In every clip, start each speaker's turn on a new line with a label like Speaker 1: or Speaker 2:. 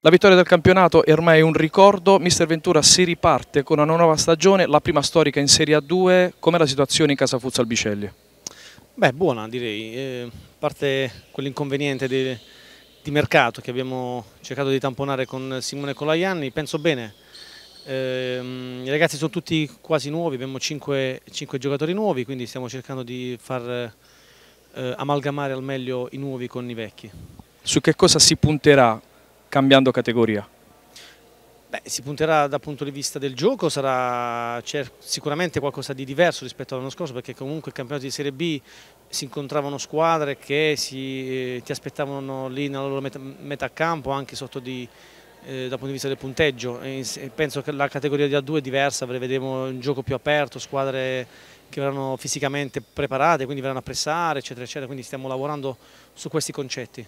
Speaker 1: La vittoria del campionato è ormai un ricordo, Mister Ventura si riparte con una nuova stagione, la prima storica in Serie A2, com'è la situazione in casa Fuzza Bicelli?
Speaker 2: Beh buona direi, eh, parte quell'inconveniente di, di mercato che abbiamo cercato di tamponare con Simone Colaianni, penso bene Ehm, I ragazzi sono tutti quasi nuovi, abbiamo 5, 5 giocatori nuovi, quindi stiamo cercando di far eh, amalgamare al meglio i nuovi con i vecchi.
Speaker 1: Su che cosa si punterà cambiando categoria?
Speaker 2: Beh, si punterà dal punto di vista del gioco, sarà sicuramente qualcosa di diverso rispetto all'anno scorso perché comunque il campionato di Serie B si incontravano squadre che si, eh, ti aspettavano lì nella loro metà, metà campo anche sotto di eh, dal punto di vista del punteggio. E penso che la categoria di A2 è diversa, vedremo un gioco più aperto, squadre che verranno fisicamente preparate, quindi verranno a pressare, eccetera, eccetera. Quindi stiamo lavorando su questi concetti.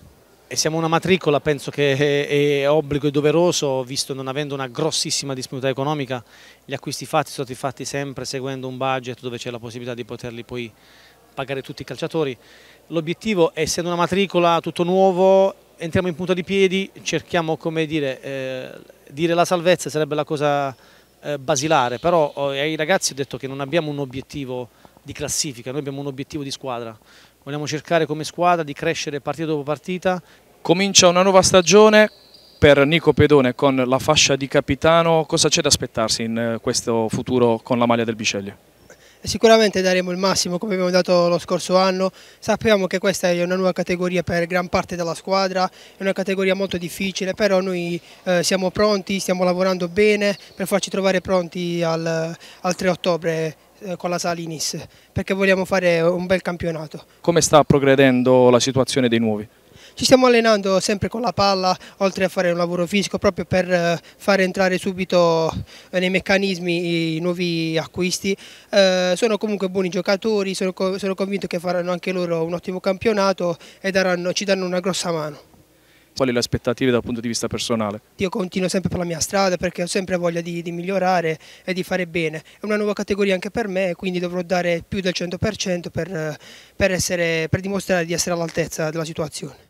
Speaker 2: E siamo una matricola, penso che è obbligo e doveroso, visto non avendo una grossissima disponibilità economica, gli acquisti fatti sono stati fatti sempre seguendo un budget dove c'è la possibilità di poterli poi pagare tutti i calciatori. L'obiettivo, essendo una matricola tutto nuovo, entriamo in punta di piedi, cerchiamo come dire, eh, dire la salvezza sarebbe la cosa eh, basilare, però eh, ai ragazzi ho detto che non abbiamo un obiettivo di classifica, noi abbiamo un obiettivo di squadra, vogliamo cercare come squadra di crescere partita dopo partita. Comincia una nuova
Speaker 1: stagione per Nico Pedone con la fascia di capitano, cosa c'è da aspettarsi in eh, questo futuro con la maglia del Bisceglie?
Speaker 3: Sicuramente daremo il massimo come abbiamo dato lo scorso anno, sappiamo che questa è una nuova categoria per gran parte della squadra, è una categoria molto difficile, però noi eh, siamo pronti, stiamo lavorando bene per farci trovare pronti al, al 3 ottobre eh, con la Salinis, perché vogliamo fare un bel campionato.
Speaker 1: Come sta progredendo la situazione dei nuovi?
Speaker 3: Ci stiamo allenando sempre con la palla, oltre a fare un lavoro fisico, proprio per eh, far entrare subito eh, nei meccanismi i nuovi acquisti. Eh, sono comunque buoni giocatori, sono, sono, convinto che faranno anche loro un ottimo campionato e daranno, ci danno una grossa mano.
Speaker 1: Quali le aspettative dal punto di vista personale?
Speaker 3: Io continuo sempre per la mia strada perché ho sempre voglia di, di, migliorare e di fare bene. È una nuova categoria anche per me, quindi dovrò dare più del 100% per, per, essere, per dimostrare di essere all'altezza della situazione.